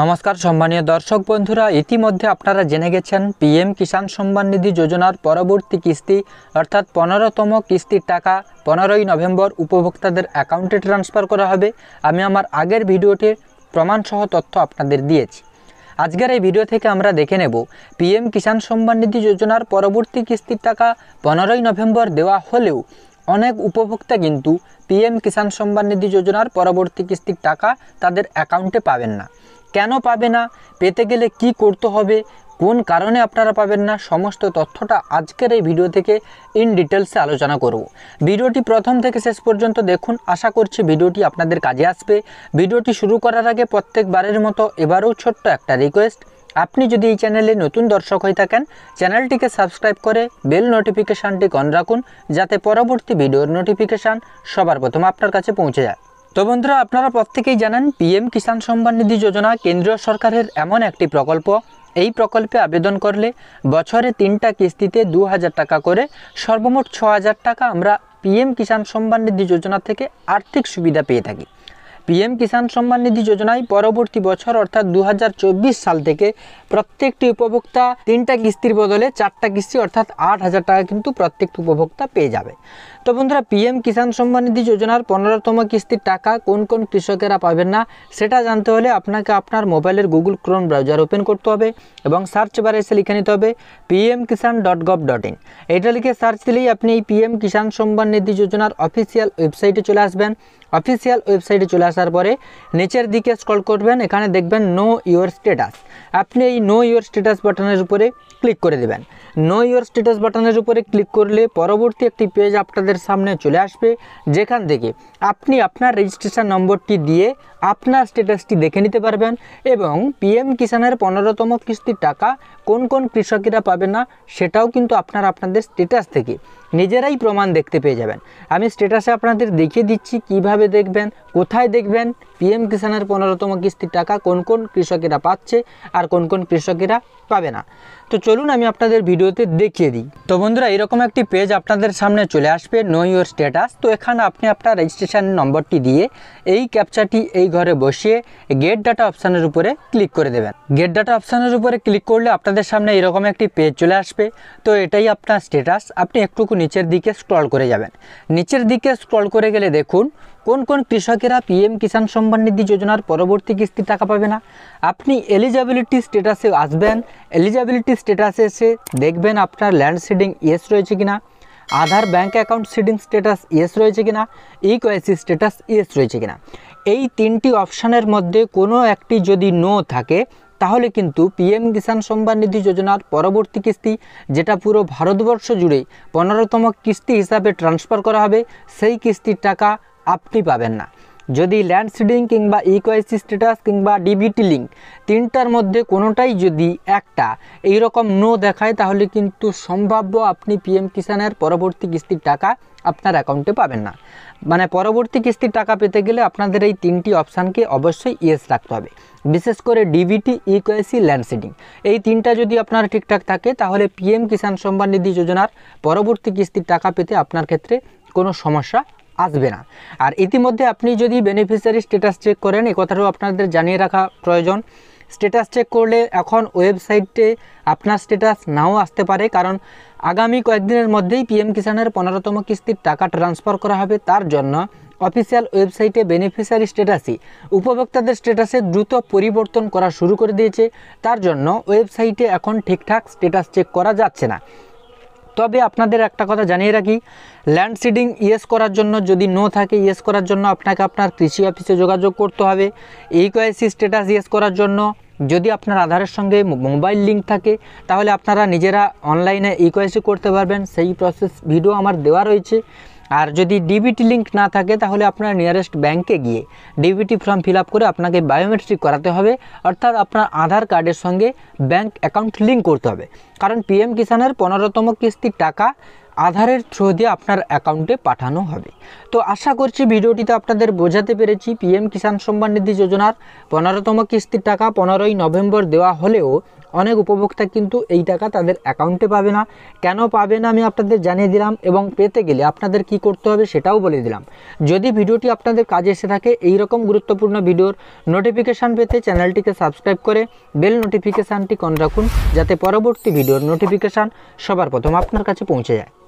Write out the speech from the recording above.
নমস্কার সম্মানীয় দর্শক বন্ধুরা ইতিমধ্যে আপনারা জেনে গেছেন পিএম কিষাণ সম্মান নিধি যোজনার পরবর্তী কিস্তি অর্থাৎ পনেরোতম কিস্তির টাকা পনেরোই নভেম্বর উপভোক্তাদের অ্যাকাউন্টে ট্রান্সফার করা হবে আমি আমার আগের ভিডিওটির প্রমাণসহ তথ্য আপনাদের দিয়েছি আজকের এই ভিডিও থেকে আমরা দেখে নেব পিএম কিষাণ সম্মান নিধি যোজনার পরবর্তী কিস্তির টাকা পনেরোই নভেম্বর দেওয়া হলেও অনেক উপভোক্তা কিন্তু পিএম কিষাণ সম্মান নিধি যোজনার পরবর্তী কিস্তির টাকা তাদের অ্যাকাউন্টে পাবেন না কেন পাবে না পেতে গেলে কি করতে হবে কোন কারণে আপনারা পাবেন না সমস্ত তথ্যটা আজকের এই ভিডিও থেকে ইন ডিটেলসে আলোচনা করব ভিডিওটি প্রথম থেকে শেষ পর্যন্ত দেখুন আশা করছি ভিডিওটি আপনাদের কাজে আসবে ভিডিওটি শুরু করার আগে প্রত্যেকবারের মতো এবারও ছোট্ট একটা রিকোয়েস্ট আপনি যদি এই চ্যানেলে নতুন দর্শক হয়ে থাকেন চ্যানেলটিকে সাবস্ক্রাইব করে বেল নোটিফিকেশানটি অন রাখুন যাতে পরবর্তী ভিডিওর নোটিফিকেশান সবার প্রথম আপনার কাছে পৌঁছে যায় তো বন্ধুরা আপনারা প্রত্যেকেই জানেন পিএম কিষাণ সম্মান নিধি যোজনা কেন্দ্রীয় সরকারের এমন একটি প্রকল্প এই প্রকল্পে আবেদন করলে বছরে তিনটা কিস্তিতে দু হাজার টাকা করে সর্বমোট ছ হাজার টাকা আমরা পিএম কিষাণ সম্মান নিধি যোজনা থেকে আর্থিক সুবিধা পেয়ে থাকি পিএম কিষাণ সম্মান নিধি যোজনায় পরবর্তী বছর অর্থাৎ দু সাল থেকে প্রত্যেকটি উপভোক্তা তিনটা কিস্তির বদলে চারটা কিস্তি অর্থাৎ আট হাজার টাকা কিন্তু প্রত্যেকটি উপভোক্তা পেয়ে যাবে তো বন্ধুরা পিএম কিষাণ সম্মান নিধি যোজনার পনেরোতম কিস্তির টাকা কোন কোন কৃষকেরা পাবেন না সেটা জানতে হলে আপনাকে আপনার মোবাইলের গুগল ক্রোম ব্রাউজার ওপেন করতে হবে এবং সার্চ বারে এসে লিখে নিতে হবে PM Kisan dot gov dot in এটা লিখে সার্চ দিলেই আপনি এই পিএম কিষাণ সম্মান নিধি যোজনার অফিসিয়াল ওয়েবসাইটে চলে আসবেন অফিসিয়াল ওয়েবসাইটে চলে আসার পরে নিচের দিকে স্কল করবেন এখানে দেখবেন নো ইউর স্টেটাস আপনি এই নো ইয়োর স্ট্যাটাস বাটনের উপরে ক্লিক করে দেবেন নো ইয়োর স্ট্যাটাস বাটনের উপরে ক্লিক করলে পরবর্তী একটি পেজ আপনাদের সামনে চলে আসবে যেখান থেকে আপনি আপনার রেজিস্ট্রেশন নম্বরটি দিয়ে আপনার স্ট্যাটাসটি দেখে নিতে পারবেন এবং পিএম কিষানের পনেরোতম কিস্তির টাকা কোন কোন কৃষকেরা পাবে না সেটাও কিন্তু আপনারা আপনাদের স্টেটাস থেকে নিজেরাই প্রমাণ দেখতে পেয়ে যাবেন আমি স্টেটাসে আপনাদের দেখিয়ে দিচ্ছি কিভাবে দেখবেন কোথায় দেখবেন পিএম কিষানের পনেরোতম কিস্তির টাকা কোন কোন কৃষকেরা পাচ্ছে আর কোন কোন কৃষকেরা পাবে না তো চলুন আমি আপনাদের ভিডিওতে দেখিয়ে দিই তো বন্ধুরা এরকম একটি পেজ আপনাদের সামনে চলে আসবে নো ইউর স্ট্যাটাস তো এখানে আপনি আপনার রেজিস্ট্রেশন নম্বরটি দিয়ে এই ক্যাপচারটি এই ঘরে বসিয়ে গেট ডাটা অপশানের উপরে ক্লিক করে দেবেন গেট ডাটা অপশানের উপরে ক্লিক করলে আপনাদের সামনে এরকম একটি পেজ চলে আসবে তো এটাই আপনার স্ট্যাটাস আপনি একটুকু নিচের দিকে স্ক্রল করে যাবেন নিচের দিকে স্ক্রল করে গেলে দেখুন কোন কোন কৃষকেরা পিএম কিষাণ সম্মান নিধি যোজনার পরবর্তী কিস্তির টাকা পাবে না আপনি এলিজিবিলিটি স্ট্যাটাসে আসবেন এলিজিবিলিটি স্ট্যাটাসে এসে দেখবেন আপনার ল্যান্ড সিডিং ইয়েস রয়েছে কিনা Aadhaar bank account seeding status yes রয়েছে কিনা ই কয়েসি স্ট্যাটাস ইয়েস রয়েছে কিনা এই তিনটি অপশানের মধ্যে কোনো একটি যদি নো থাকে তাহলে কিন্তু পিএম কিষাণ সম্মান নিধি যোজনার পরবর্তী কিস্তি যেটা পুরো ভারতবর্ষ জুড়ে পনেরোতম কিস্তি হিসাবে ট্রান্সফার করা হবে সেই কিস্তির টাকা আপনি পাবেন না যদি ল্যান্ডসিডিং কিংবা ইকোয়াইসি স্ট্যাটাস কিংবা ডিবিটি লিঙ্ক তিনটার মধ্যে কোনোটাই যদি একটা এই রকম নো দেখায় তাহলে কিন্তু সম্ভাব্য আপনি পিএম কিষানের পরবর্তী কিস্তির টাকা আপনার অ্যাকাউন্টে পাবেন না মানে পরবর্তী কিস্তির টাকা পেতে গেলে আপনাদের এই তিনটি অপশানকে অবশ্যই ইয়েস রাখতে হবে বিশেষ করে ডিবিটি ইকোয়াইসি ল্যান্ডসিডিং এই তিনটা যদি আপনার ঠিকঠাক থাকে তাহলে পিএম কিষাণ সম্মান নিধি যোজনার পরবর্তী কিস্তির টাকা পেতে আপনার ক্ষেত্রে কোনো সমস্যা আসবে না আর ইতিমধ্যে আপনি যদি বেনিফিসিয়ারি স্ট্যাটাস চেক করেন এই কথাটাও আপনাদের জানিয়ে রাখা প্রয়োজন স্ট্যাটাস চেক করলে এখন ওয়েবসাইটে আপনার স্ট্যাটাস নাও আসতে পারে কারণ আগামী কয়েকদিনের মধ্যেই পিএম কিষাণের পনেরোতম কিস্তির টাকা ট্রান্সফার করা হবে তার জন্য অফিসিয়াল ওয়েবসাইটে বেনিফিশিয়ারি স্ট্যাটাসই উপভোক্তাদের স্ট্যাটাসে দ্রুত পরিবর্তন করা শুরু করে দিয়েছে তার জন্য ওয়েবসাইটে এখন ঠিকঠাক স্ট্যাটাস চেক করা যাচ্ছে না তবে আপনাদের একটা কথা জানিয়ে রাখি ল্যান্ড সিডিং ইয়েস করার জন্য যদি নো থাকে ইয়েস করার জন্য আপনাকে আপনার কৃষি অফিসে যোগাযোগ করতে হবে এই কয়েসি স্ট্যাটাস ইয়েস করার জন্য যদি আপনার আধারের সঙ্গে মোবাইল লিঙ্ক থাকে তাহলে আপনারা নিজেরা অনলাইনে ইকোয়াইসি করতে পারবেন সেই প্রসেস ভিডিও আমার দেওয়া রয়েছে আর যদি ডিবিটি লিঙ্ক না থাকে তাহলে আপনার নিয়ারেস্ট ব্যাংকে গিয়ে ডিবিটি ফর্ম ফিল করে আপনাকে বায়োমেট্রিক করাতে হবে অর্থাৎ আপনার আধার কার্ডের সঙ্গে ব্যাংক অ্যাকাউন্ট লিঙ্ক করতে হবে কারণ পিএম কিষানের পনেরোতম কিস্তির টাকা আধারের থ্রু দিয়ে আপনার অ্যাকাউন্টে পাঠানো হবে তো আশা করছি ভিডিওটিতে আপনাদের বোঝাতে পেরেছি পিএম কিষাণ সম্মান নিধি যোজনার পনেরোতম কিস্তির টাকা পনেরোই নভেম্বর দেওয়া হলেও অনেক উপভোক্তা কিন্তু এই টাকা তাদের অ্যাকাউন্টে পাবে না কেন পাবে না আমি আপনাদের জানিয়ে দিলাম এবং পেতে গেলে আপনাদের কি করতে হবে সেটাও বলে দিলাম যদি ভিডিওটি আপনাদের কাজে এসে থাকে এই রকম গুরুত্বপূর্ণ ভিডিওর নোটিফিকেশান পেতে চ্যানেলটিকে সাবস্ক্রাইব করে বেল নোটিফিকেশানটি কন রাখুন যাতে পরবর্তী ভিডিওর নোটিফিকেশান সবার প্রথম আপনার কাছে পৌঁছে যায়